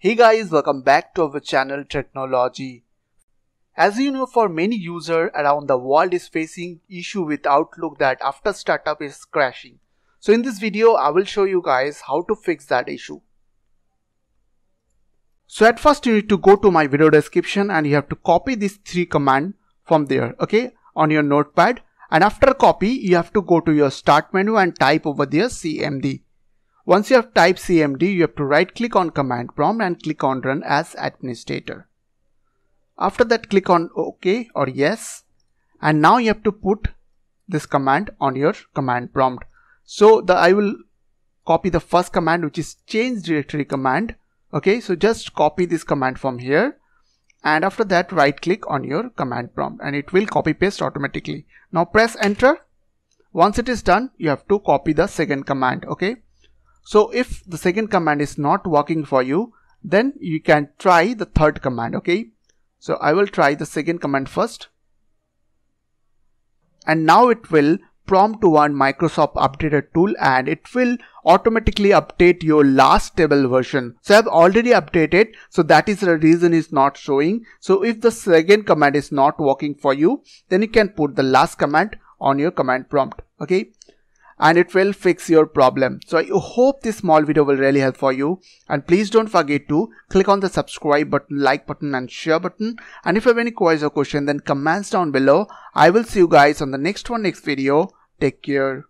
Hey guys, welcome back to our channel Technology. As you know, for many users around the world is facing issue with Outlook that after startup is crashing. So in this video, I will show you guys how to fix that issue. So at first you need to go to my video description and you have to copy these three command from there, okay, on your notepad. And after copy, you have to go to your start menu and type over there CMD. Once you have typed CMD, you have to right click on command prompt and click on run as administrator. After that, click on OK or yes. And now you have to put this command on your command prompt. So the I will copy the first command, which is change directory command. Okay, so just copy this command from here. And after that, right click on your command prompt and it will copy paste automatically. Now press enter. Once it is done, you have to copy the second command. Okay. So if the second command is not working for you, then you can try the third command. Okay. So I will try the second command first. And now it will prompt to one Microsoft updated tool and it will automatically update your last table version. So I've already updated. So that is the reason it's not showing. So if the second command is not working for you, then you can put the last command on your command prompt. Okay and it will fix your problem. So I hope this small video will really help for you and please don't forget to click on the subscribe button, like button and share button and if you have any queries or question then comments down below. I will see you guys on the next one next video. Take care.